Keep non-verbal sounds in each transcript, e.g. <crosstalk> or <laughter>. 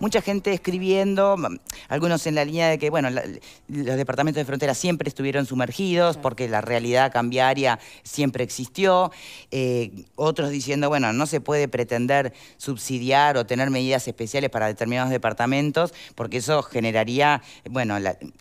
mucha gente escribiendo, mm, algunos en la línea de que, bueno, los departamentos de frontera siempre estuvieron sumergidos porque la realidad cambiaria siempre existió, eh, otros diciendo, bueno, no se puede pretender subsidiar o tener medidas especiales para determinados departamentos porque eso generaría, bueno,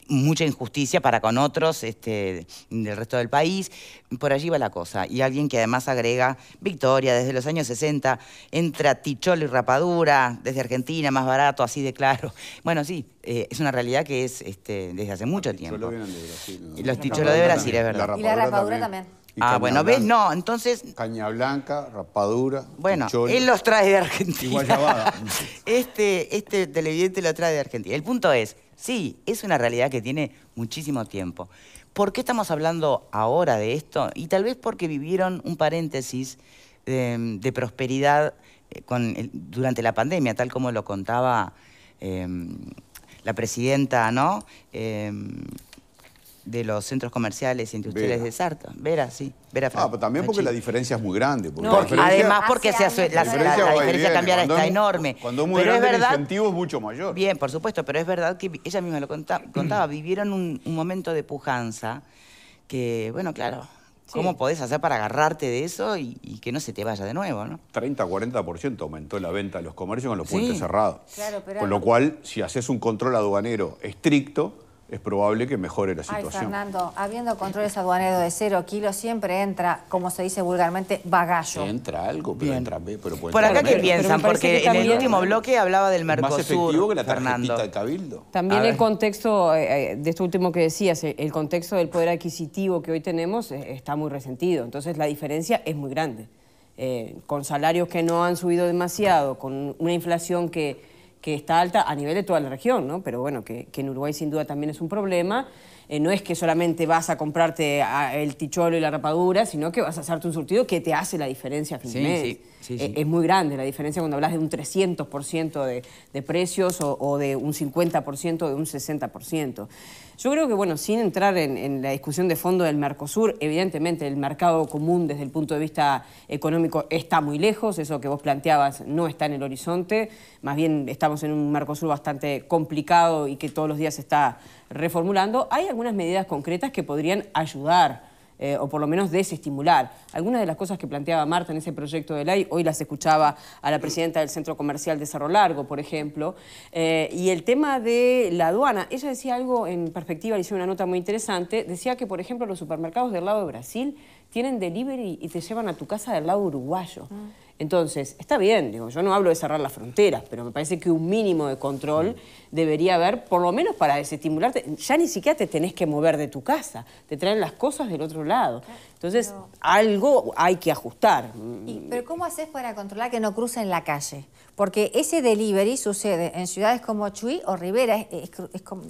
mucha injusticia para con otros este, del resto del país. Por allí va la cosa. Y alguien que además agrega, Victoria, desde los años 60, entra Ticholo y rapadura, desde Argentina, más barato así de claro. Bueno, sí, eh, es una realidad que es este, desde hace mucho tiempo. Los ticholos de Brasil. es verdad. Y la rapadura también. ah, bueno, ¿ves? No, entonces... Caña blanca, rapadura, Bueno, él los trae de Argentina. <laughs> este, este televidente lo trae de Argentina. El punto es, sí, es una realidad que tiene muchísimo tiempo. ¿Por qué estamos hablando ahora de esto? Y tal vez porque vivieron un paréntesis em, de prosperidad con durante la pandemia, tal como lo contaba em, la presidenta ¿no? Em, de los centros comerciales e industriales de Sarta. Vera, sí. Vera Ah, pero también porque la diferencia es muy grande. además porque se la, diferencia, la, está enorme. Cuando es muy pero es el incentivo es mucho mayor. Bien, por supuesto, pero es verdad que ella misma lo contaba, vivieron un momento de pujanza que, bueno, claro, ¿Cómo podés hacer para agarrarte de eso y, que no se te vaya de nuevo? ¿no? 30-40% aumentó la venta de los comercios con los puentes cerrados. Con lo cual, si haces un control aduanero estricto, es probable que mejore la situación. Ay, Fernando, habiendo controles aduaneros de cero kilos, siempre entra, como se dice vulgarmente, bagallo. Entra algo, pero entra... Pero Por acá, ¿qué piensan? Porque en el último bloque hablaba del Mercosur, Más efectivo que la tarjetita Cabildo. También el contexto, eh, eh, de esto último que decías, el contexto del poder adquisitivo que hoy tenemos eh, está muy resentido. Entonces la diferencia es muy grande. con salarios que no han subido demasiado, con una inflación que que está alta a nivel de toda la región, ¿no? pero bueno, que, en Uruguay sin duda también es un problema. Eh, no es que solamente vas a comprarte ah, el ticholo y la rapadura, sino que vas a hacerte un surtido que te hace la diferencia a sí, eh, es muy grande la diferencia cuando hablas de un 300% de, de precios o, o de un 50% o de un 60%. Yo creo que, bueno, sin entrar en, la discusión de fondo del Mercosur, evidentemente el mercado común desde el punto de vista económico está muy lejos, eso que vos planteabas no está en el horizonte, más bien estamos en un Mercosur bastante complicado y que todos los días se está reformulando. Hay algunas medidas concretas que podrían ayudar eh, o por lo menos desestimular. Algunas de las cosas que planteaba Marta en ese proyecto de ley, hoy las escuchaba a la presidenta del Centro Comercial de Cerro Largo, por ejemplo, eh, y el tema de la aduana. Ella decía algo en perspectiva, le hice una nota muy interesante, decía que, por ejemplo, los supermercados del lado de Brasil tienen delivery y te llevan a tu casa del lado uruguayo. Ah. Entonces, está bien, digo, yo no hablo de cerrar las fronteras, pero me parece que un mínimo de control mm. debería haber, por lo menos para desestimularte. Ya ni siquiera te tenés que mover de tu casa, te traen las cosas del otro lado. Entonces, algo hay que ajustar. pero ¿cómo haces para controlar que no crucen la calle? Porque ese delivery sucede en ciudades como Chuy o Rivera, es, es como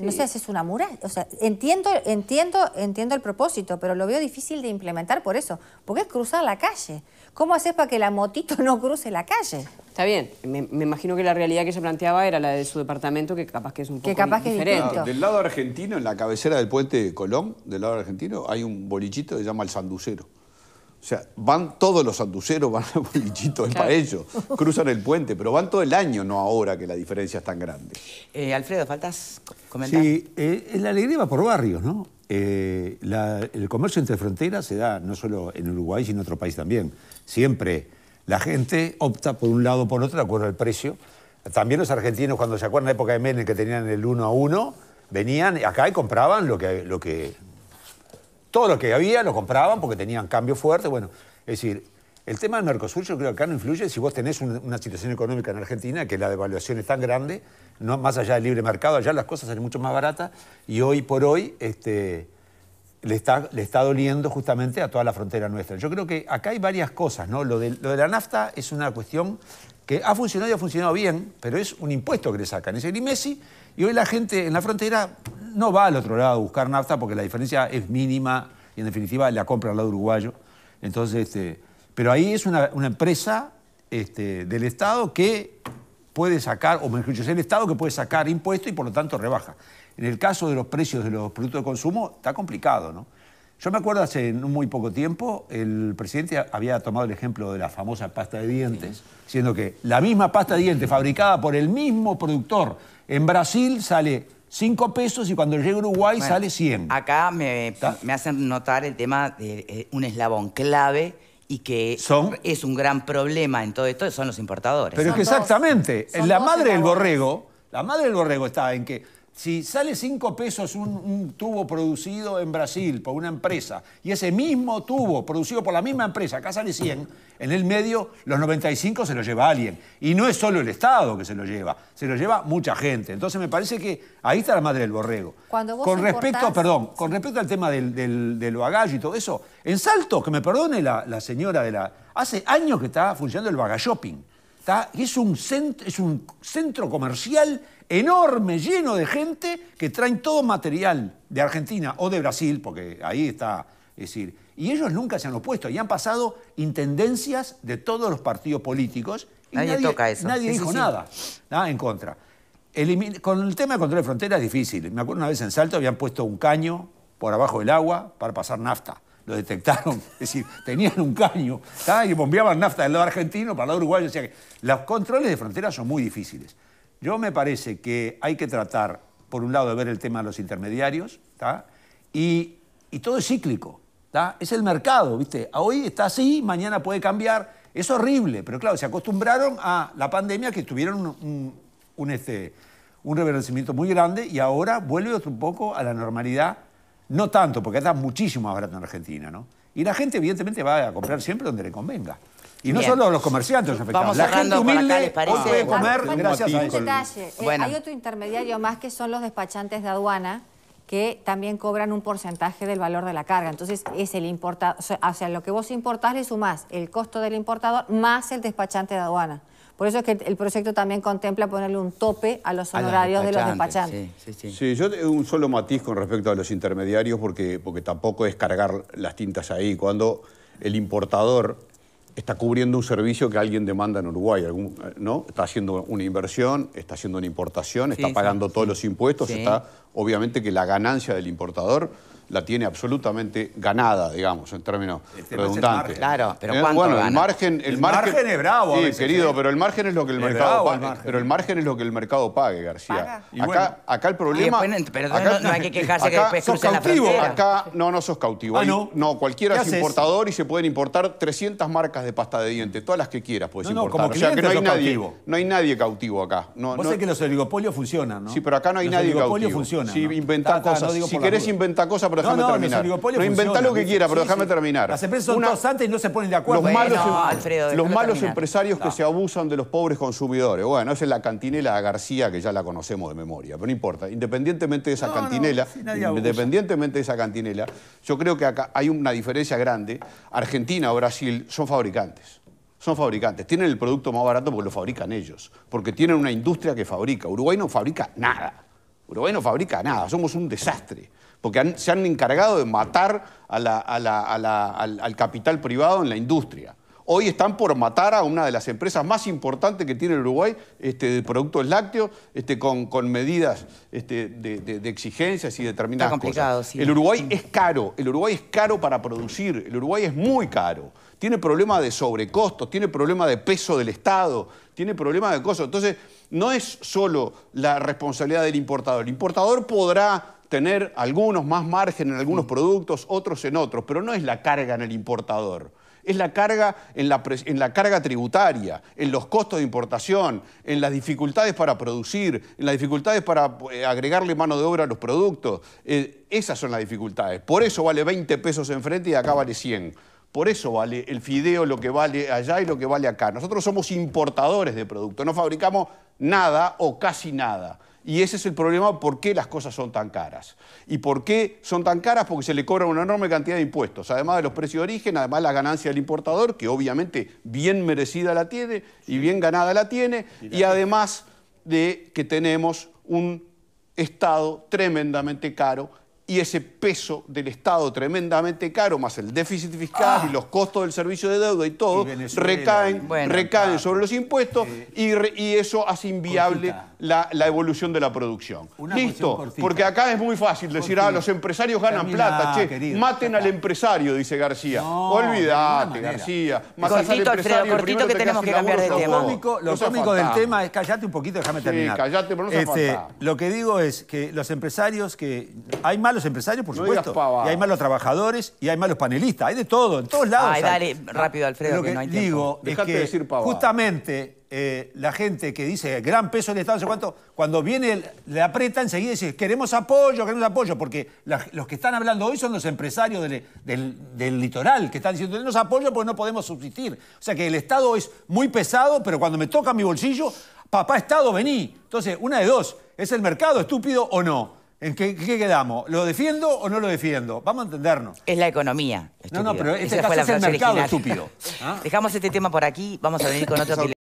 no sé, es una mura, O sea, entiendo, entiendo, entiendo el propósito, pero lo veo difícil de implementar por eso. Porque es cruzar la calle. ¿Cómo haces para que la motito <laughs> no cruce la calle? Está bien. Me, imagino que la realidad que se planteaba era la de su departamento, que capaz que es un poco que capaz diferente. Que es del lado argentino, en la cabecera del puente de Colón, del lado argentino, hay un bolichito que se llama El Sanducero. O sea, van todos los sanduceros, <laughs> van a bolichitos para ellos, cruzan el puente, pero van todo el año, no ahora que la diferencia es tan grande. Eh, Alfredo, faltas comentar. Sí, eh, la alegría va por barrios, ¿no? Eh, el comercio entre fronteras se da no solo en Uruguay, sino en otro país también. Siempre la gente opta por un lado o por otro de acuerdo al precio. También los argentinos, cuando se acuerdan la época de Menem, que tenían el uno a uno, venían acá y compraban lo que, lo que todo lo que había lo compraban porque tenían cambio fuerte. Bueno, es decir, el tema del Mercosur yo creo que acá no influye si vos tenés una situación económica en Argentina que la devaluación es tan grande, no, más allá del libre mercado, allá las cosas salen mucho más baratas y hoy por hoy este, le, está, le está doliendo justamente a toda la frontera nuestra. Yo creo que acá hay varias cosas, ¿no? Lo lo de la nafta es una cuestión que ha funcionado y ha funcionado bien, pero es un impuesto que le sacan, es el IMESI, y hoy la gente en la frontera no va al otro lado a buscar nafta porque la diferencia es mínima y en definitiva la compra al lado uruguayo. Entonces, este, pero ahí es una, empresa este, del Estado que puede sacar, o mejor dicho, es el Estado que puede sacar impuestos y por lo tanto rebaja. En el caso de los precios de los productos de consumo está complicado, ¿no? Yo me acuerdo hace muy poco tiempo, el presidente había tomado el ejemplo de la famosa pasta de dientes, siendo que la misma pasta de dientes fabricada por el mismo productor en Brasil sale 5 pesos y cuando llega a Uruguay sale 100. Acá me, hacen notar el tema de eh, un eslabón clave y que es un gran problema en todo esto, son los importadores. Pero es que exactamente, la madre del borrego, la madre del borrego está en que si sale 5 pesos un, tubo producido en Brasil por una empresa y ese mismo tubo producido por la misma empresa, acá sale 100, en el medio los 95 se lo lleva alguien. Y no es solo el Estado que se lo lleva, se lo lleva mucha gente. Entonces me parece que ahí está la madre del borrego. con respecto, perdón, con respecto al tema del, del, y todo eso, en Salto, que me perdone la, señora de la... Hace años que está funcionando el shopping es un, centro, es un centro comercial enorme, lleno de gente que traen todo material de Argentina o de Brasil, porque ahí está, es decir, y ellos nunca se han opuesto y han pasado intendencias de todos los partidos políticos nadie, toca eso. Nadie dijo Nada, en contra. con el tema de control de fronteras es difícil. Me acuerdo una vez en Salto habían puesto un caño por abajo del agua para pasar nafta lo detectaron, es decir, tenían un caño y bombeaban nafta del lado argentino para el lado uruguayo. O sea que los controles de frontera son muy difíciles. Yo me parece que hay que tratar, por un lado, de ver el tema de los intermediarios, Y, y, todo es cíclico. Es el mercado, ¿viste? Ah, hoy está así, mañana puede cambiar. Es horrible, pero claro, se acostumbraron a la pandemia que tuvieron un, un, este, un muy grande y ahora vuelve otro poco a la normalidad no tanto, porque está muchísimo más barato en Argentina, ¿no? Y la gente, evidentemente, va a comprar siempre donde le convenga. Y no solo los comerciantes afectados. la gente humilde ¿les parece? comer eh, hay otro intermediario más que son los despachantes de aduana que también cobran un porcentaje del valor de la carga. Entonces, es el importador, o sea, lo que vos importás le sumás el costo del importador más el despachante de aduana. Por eso es que el proyecto también contempla ponerle un tope a los honorarios de los despachantes. Sí, sí, sí. sí, yo un solo matiz con respecto a los intermediarios, porque, porque tampoco es cargar las tintas ahí. Cuando el importador está cubriendo un servicio que alguien demanda en Uruguay, ¿no? Está haciendo una inversión, está haciendo una importación, está pagando todos los impuestos, está obviamente que la ganancia del importador la tiene absolutamente ganada, digamos, en términos este Claro, pero eh, ¿cuánto bueno, El, margen, ¿eh? el, margen, es bravo. Sí, veces, querido, pero el margen es lo que el, mercado pague. Pero el margen es lo que el mercado pague, García. Acá, acá el problema. Pues, pero acá, no, no, hay que quejarse que después sos cautivo. La acá no, no sos cautivo. Ah, no. no. cualquiera es importador y se pueden importar 300 marcas de pasta de dientes, todas las que quieras puedes no, importar. Como que no hay nadie, cautivo. no hay nadie cautivo acá. No, Vos sé que los oligopolios funcionan, ¿no? Sí, pero acá no hay nadie cautivo. Si cosas, si querés inventar cosas pero déjame no, inventá lo que quiera, pero déjame terminar. Las empresas son dos antes y no se ponen de acuerdo. Los malos, em- los malos empresarios que se abusan de los pobres consumidores. Bueno, esa es la cantinela García que ya la conocemos de memoria, pero no importa. Independientemente de esa cantinela, independientemente de esa cantinela, yo creo que hay una diferencia grande. Argentina o Brasil son fabricantes son fabricantes. Tienen el producto más barato porque lo fabrican ellos, porque tienen una industria que fabrica. Uruguay no fabrica nada. Uruguay no fabrica nada, somos un desastre porque se han encargado de matar al, capital privado en la industria. Hoy están por matar a una de las empresas más importantes que tiene el Uruguay este, de productos lácteos, este, con, medidas este, de, exigencias y determinadas Está El Uruguay es caro, el Uruguay es caro para producir, el Uruguay es muy caro. Tiene problemas de sobrecostos, tiene problemas de peso del Estado, tiene problemas de cosas. Entonces, no es solo la responsabilidad del importador. El importador podrá tener algunos más margen en algunos mm. productos, otros en otros, pero no es la carga en el importador. Es la carga en la, carga tributaria, en los costos de importación, en las dificultades para producir, en las dificultades para eh, agregarle mano de obra a los productos. Eh, esas son las dificultades. Por eso vale 20 pesos enfrente y acá vale 100. Por eso vale el fideo lo que vale allá y lo que vale acá. Nosotros somos importadores de productos, no fabricamos nada o casi nada. Y ese es el problema por qué las cosas son tan caras. ¿Y por qué son tan caras? Porque se le cobran una enorme cantidad de impuestos, además de los precios de origen, además la ganancia del importador, que obviamente bien merecida la tiene y bien ganada la tiene, y además de que tenemos un Estado tremendamente caro y ese peso del Estado tremendamente caro, más el déficit fiscal y ah. los costos del servicio de deuda y todo, recaen, recaen sobre los impuestos y, y, eso hace inviable la, evolución de la producción. Listo, porque acá es muy fácil decir, ah, los empresarios ganan plata, che, maten al empresario, dice García. olvidate García. al cortito que tenemos que cambiar de tema. Lo cómico, del tema es, callate un poquito, déjame sí, Callate, no este, Lo que digo es que los empresarios que... Hay mal los empresarios, por supuesto. Y hay malos trabajadores y hay malos panelistas. Hay de todo, en todos lados. Ay, dale, rápido, Alfredo, que, no hay digo Es que decir Justamente eh, la gente que dice gran peso del Estado, no sé cuánto, cuando viene, le aprieta enseguida dice queremos apoyo, queremos apoyo, porque los que están hablando hoy son los empresarios del, litoral que están diciendo tenemos apoyo porque no podemos subsistir. O sea que el Estado es muy pesado, pero cuando me toca mi bolsillo, papá Estado, vení. Entonces, una de dos, ¿es el mercado estúpido o no? ¿En qué, quedamos? ¿Lo defiendo o no lo defiendo? Vamos a entendernos. Es la economía. No, no, pero este es el mercado estúpido. <laughs> ¿Ah? Dejamos este tema por aquí, vamos a venir con otro